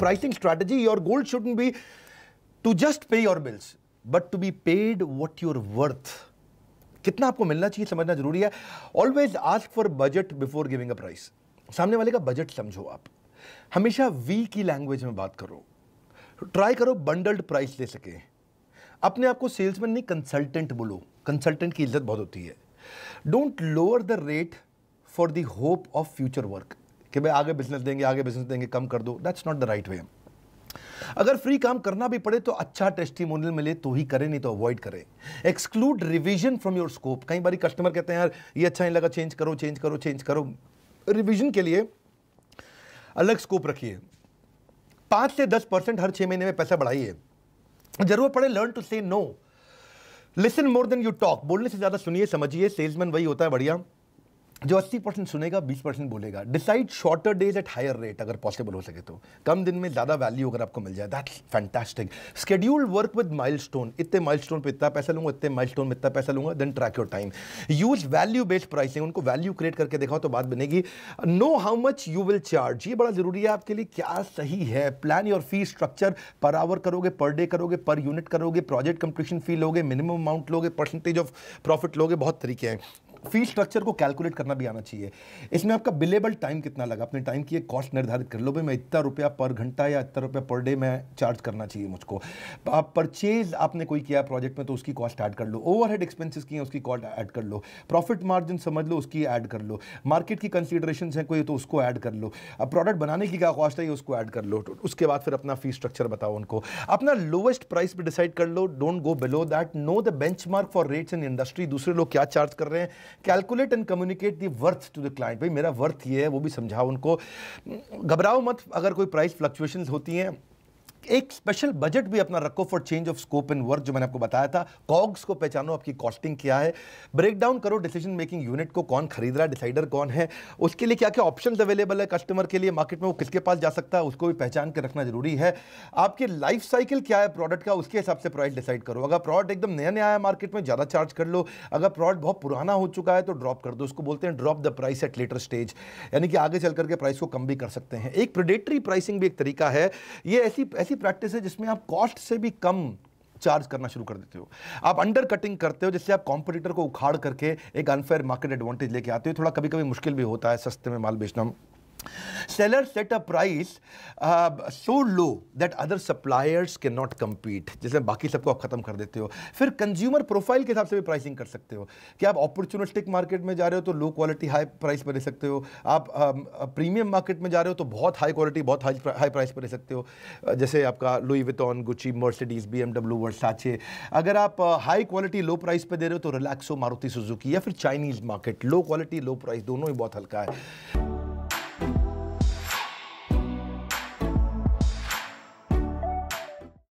pricing strategy, your goal shouldn't be to just pay your bills, but to be paid what you're worth. कितना आपको मिलना चाहिए समझना जरूरी है always ask for budget before giving a price सामने वाले का बजट समझो आप हमेशा वी की लैंग्वेज में बात करो ट्राई करो बंडल्ड प्राइस ले सके अपने आप को सेल्समैन नहीं कंसल्टेंट बोलो कंसल्टेंट की इज्जत बहुत होती है don't lower the rate for the hope of future work कि भाई आगे बिजनेस देंगे आगे बिजनेस देंगे कम कर दो that's not the right way अगर फ्री काम करना भी पड़े तो अच्छा टेस्टिमोनियल मिले तो ही करें नहीं तो अवॉइड करें exclude revision from your scope कई बार कस्टमर कहते हैं यार ये अच्छा नहीं लगा चेंज करो चेंज करो चेंज करो रिविजन के लिए अलग स्कोप रखिए पांच से दस परसेंट हर छह महीने में पैसा बढ़ाइए जरूर पड़े learn to say no listen more than you talk बोलने से ज़्यादा सुनिए समझिए सेल्समैन वही होता है बढ़िया जो 80 परसेंट सुनेगा 20 परसेंट बोलेगा decide shorter days at higher rate अगर पॉसिबल हो सके तो कम दिन में ज़्यादा वैल्यू अगर आपको मिल जाए that's fantastic schedule work with milestone इतने माइलस्टोन पे इतना पैसा लूंगा इतने माइलस्टोन में इतना पैसा लूंगा then track your time use value based pricing उनको वैल्यू क्रिएट करके देखा तो बात बनेगी know how much you will charge ये बड़ा ज़रूरी है आपके लिए क्या सही है plan your fee structure per hour करोगे पर डे करोगे पर यूनिट करोगे प्रोजेक्ट कंप्लीशन फी लोगे मिनिमम अमाउंट लोगे परसेंटेज ऑफ प्रॉफिट लोगे बहुत तरीके हैं फी स्ट्रक्चर को कैलकुलेट करना भी आना चाहिए इसमें आपका बिलेबल टाइम कितना लगा अपने टाइम की एक कॉस्ट निर्धारित कर लो भाई मैं इतना रुपया पर घंटा या इतना रुपया पर डे में चार्ज करना चाहिए मुझको आप परचेज आपने कोई किया प्रोजेक्ट में तो उसकी कॉस्ट ऐड कर लो ओवरहेड एक्सपेंसेस की हैं उसकी कॉस्ट ऐड कर लो प्रॉफिट मार्जिन समझ लो उसकी ऐड कर लो मार्केट की कंसिडरेशन हैं कोई तो उसको ऐड कर लो अब प्रोडक्ट बनाने की क्या कॉस्ट है ये उसको ऐड कर लो तो उसके बाद फिर अपना फी स्ट्रक्चर बताओ उनको अपना लोवेस्ट प्राइस भी डिसाइड कर लो don't go below that know the bench for rates in industry दूसरे लोग क्या चार्ज कर रहे हैं calculate and communicate the worth to the client भाई मेरा वर्थ ये है वो भी समझाओ उनको घबराओ मत अगर कोई प्राइस फ्लक्चुएशन होती हैं एक स्पेशल बजट भी अपना रखो for change of scope and work जो मैंने आपको बताया था कॉग्स को पहचानो आपकी कॉस्टिंग क्या है ब्रेक डाउन करो डिसीजन मेकिंग यूनिट को कौन खरीद रहा है डिसाइडर कौन है उसके लिए क्या क्या ऑप्शन अवेलेबल है कस्टमर के लिए मार्केट में वो किसके पास जा सकता है उसको भी पहचान कर रखना जरूरी है आपके लाइफ साइकिल क्या है प्रोडक्ट का उसके हिसाब से प्राइस डिसाइड करो अगर प्रोडक्ट एकदम नया नया है मार्केट में ज़्यादा चार्ज कर लो अगर प्रोडक्ट बहुत पुराना हो चुका है तो ड्रॉप कर दो उसको बोलते हैं drop the price at later stage यानी कि आगे चल करके प्राइस को कम भी कर सकते हैं एक प्रोडेटरी प्राइसिंग भी एक तरीका है ये ऐसी ऐसी ऐसी प्रैक्टिस है जिसमें आप कॉस्ट से भी कम चार्ज करना शुरू कर देते हो आप अंडर कटिंग करते हो जिससे आप कॉम्पिटिटर को उखाड़ करके एक अनफेयर मार्केट एडवांटेज लेके आते हो थोड़ा कभी कभी मुश्किल भी होता है सस्ते में माल बेचना seller set a price so low that other suppliers suppliers not compete जैसे बाकी सबको आप ख़त्म कर देते हो फिर कंज्यूमर प्रोफाइल के हिसाब से भी प्राइसिंग कर सकते हो कि आप अपॉर्चुनिस्टिक मार्केट में जा रहे हो तो लो क्वालिटी हाई प्राइस पर ले सकते हो आप प्रीमियम um, uh, मार्केट में जा रहे हो तो बहुत हाई क्वालिटी बहुत हाई हाई प्राइस पर ले सकते हो uh, जैसे आपका Louis Vuitton Gucci Mercedes B M W Versace अगर आप हाई क्वालिटी लो प्राइस पर दे रहे हो तो रिलैक्सो मारुति सुजुकी या फिर Chinese market low quality low price दोनों ही बहुत हल्का है